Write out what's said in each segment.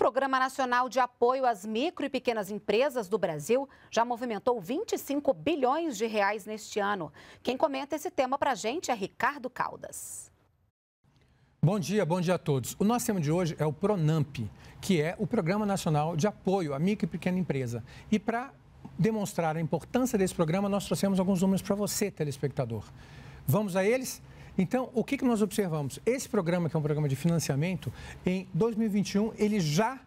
Programa Nacional de Apoio às Micro e Pequenas Empresas do Brasil já movimentou 25 bilhões de reais neste ano. Quem comenta esse tema para a gente é Ricardo Caldas. Bom dia, bom dia a todos. O nosso tema de hoje é o PRONAMP, que é o Programa Nacional de Apoio à Micro e Pequena Empresa. E para demonstrar a importância desse programa, nós trouxemos alguns números para você, telespectador. Vamos a eles? Então, o que, que nós observamos? Esse programa, que é um programa de financiamento, em 2021 ele já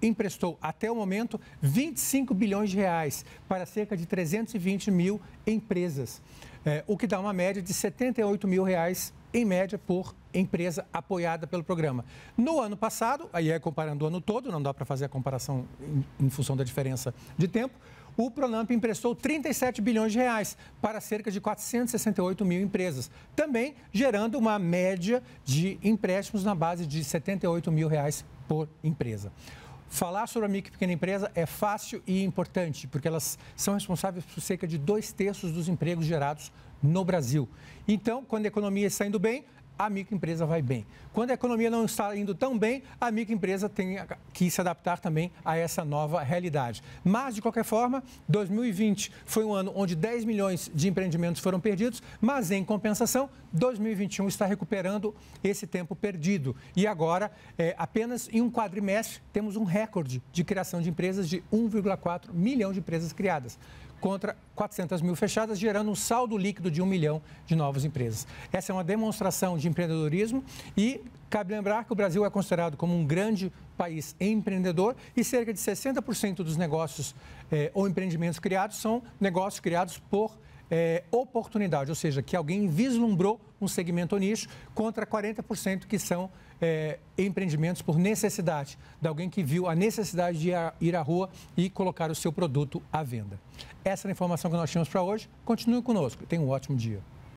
emprestou, até o momento, 25 bilhões de reais para cerca de 320 mil empresas, é, o que dá uma média de 78 mil reais em média por empresa apoiada pelo programa. No ano passado, aí é comparando o ano todo, não dá para fazer a comparação em, em função da diferença de tempo, o Pronamp emprestou 37 bilhões de reais para cerca de 468 mil empresas, também gerando uma média de empréstimos na base de 78 mil reais por empresa. Falar sobre a micro e pequena empresa é fácil e importante, porque elas são responsáveis por cerca de dois terços dos empregos gerados no Brasil. Então, quando a economia está indo bem, a microempresa vai bem. Quando a economia não está indo tão bem, a microempresa tem que se adaptar também a essa nova realidade. Mas, de qualquer forma, 2020 foi um ano onde 10 milhões de empreendimentos foram perdidos, mas, em compensação, 2021 está recuperando esse tempo perdido. E agora, é, apenas em um quadrimestre, temos um recorde de criação de empresas de 1,4 milhão de empresas criadas contra 400 mil fechadas, gerando um saldo líquido de um milhão de novas empresas. Essa é uma demonstração de empreendedorismo e cabe lembrar que o Brasil é considerado como um grande país empreendedor e cerca de 60% dos negócios eh, ou empreendimentos criados são negócios criados por empreendedores é, oportunidade, ou seja, que alguém vislumbrou um segmento nicho, contra 40% que são é, empreendimentos por necessidade, de alguém que viu a necessidade de ir à rua e colocar o seu produto à venda. Essa é a informação que nós tínhamos para hoje. Continue conosco. Tenha um ótimo dia.